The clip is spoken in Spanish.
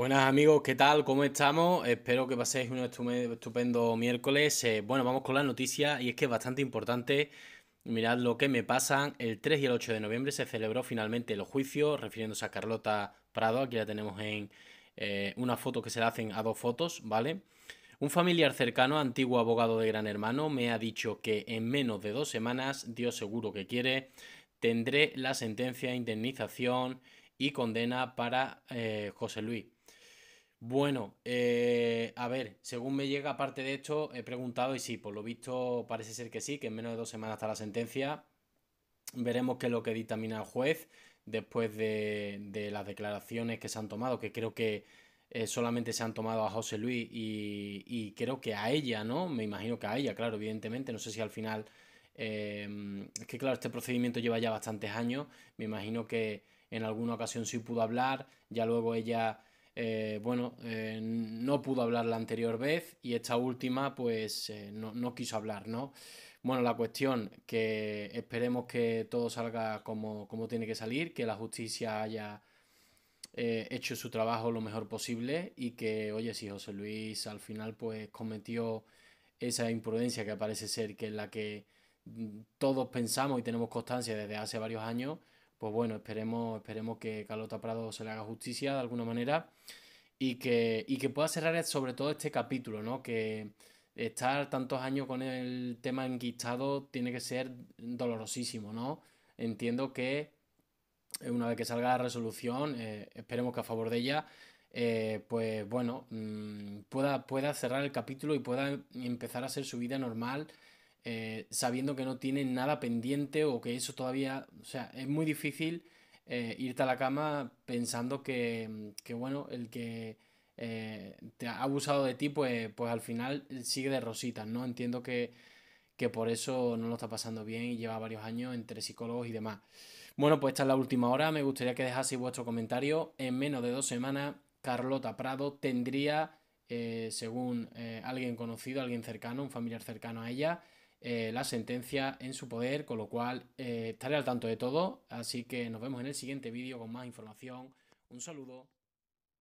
Buenas amigos, ¿qué tal? ¿Cómo estamos? Espero que paséis un estupendo miércoles. Eh, bueno, vamos con la noticia y es que es bastante importante. Mirad lo que me pasan. El 3 y el 8 de noviembre se celebró finalmente el juicio, refiriéndose a Carlota Prado. Aquí la tenemos en eh, una foto que se la hacen a dos fotos, ¿vale? Un familiar cercano, antiguo abogado de Gran Hermano, me ha dicho que en menos de dos semanas, Dios seguro que quiere, tendré la sentencia indemnización y condena para eh, José Luis. Bueno, eh, a ver, según me llega, aparte de esto, he preguntado y sí, por lo visto parece ser que sí, que en menos de dos semanas está la sentencia. Veremos qué es lo que dictamina el juez después de, las declaraciones que se han tomado, que creo que eh, solamente se han tomado a José Luis y, creo que a ella, ¿no? Me imagino que a ella, claro, evidentemente, no sé si al final... Eh, es que claro, este procedimiento lleva ya bastantes años, me imagino que en alguna ocasión sí pudo hablar, ya luego ella eh, bueno, eh, no pudo hablar la anterior vez y esta última pues eh, no, quiso hablar, ¿no? Bueno, la cuestión que esperemos que todo salga como, como tiene que salir, que la justicia haya hecho su trabajo lo mejor posible y que, oye, si José Luis al final pues cometió esa imprudencia que parece ser que es la que mm, todos pensamos y tenemos constancia desde hace varios años, pues bueno, esperemos, esperemos que Carlota Prado se le haga justicia de alguna manera y que, que pueda cerrar sobre todo este capítulo, ¿no? Que estar tantos años con el tema enquistado tiene que ser dolorosísimo, ¿no? Entiendo que eh, una vez que salga la resolución, eh, esperemos que a favor de ella, eh, pues bueno, mm, pueda, pueda cerrar el capítulo y pueda empezar a ser su vida normal eh, sabiendo que no tienen nada pendiente o que eso todavía, o sea, es muy difícil eh, irte a la cama pensando que, mm, bueno, el que eh, te ha abusado de ti, pues, pues al final sigue de rositas, ¿no? Entiendo que, que por eso no lo está pasando bien y lleva varios años entre psicólogos y demás. Bueno, pues esta es la última hora. Me gustaría que dejaseis vuestro comentario. En menos de dos semanas, Carlota Prado tendría, según alguien conocido, alguien cercano, un familiar cercano a ella, eh, la sentencia en su poder, con lo cual eh, estaré al tanto de todo. Así que nos vemos en el siguiente vídeo con más información. Un saludo.